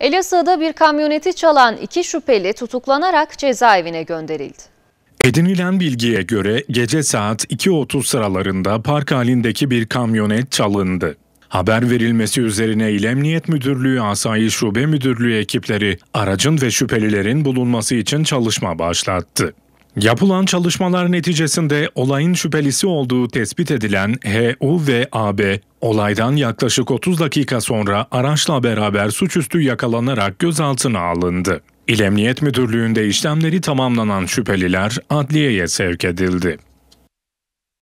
Elazığ'da bir kamyoneti çalan iki şüpheli tutuklanarak cezaevine gönderildi. Edinilen bilgiye göre gece saat 2.30 sıralarında park halindeki bir kamyonet çalındı. Haber verilmesi üzerine İl Emniyet Müdürlüğü Asayiş Şube Müdürlüğü ekipleri aracın ve şüphelilerin bulunması için çalışma başlattı. Yapılan çalışmalar neticesinde olayın şüphelisi olduğu tespit edilen HU ve AB, olaydan yaklaşık 30 dakika sonra araçla beraber suçüstü yakalanarak gözaltına alındı. İl Emniyet Müdürlüğü'nde işlemleri tamamlanan şüpheliler adliyeye sevk edildi.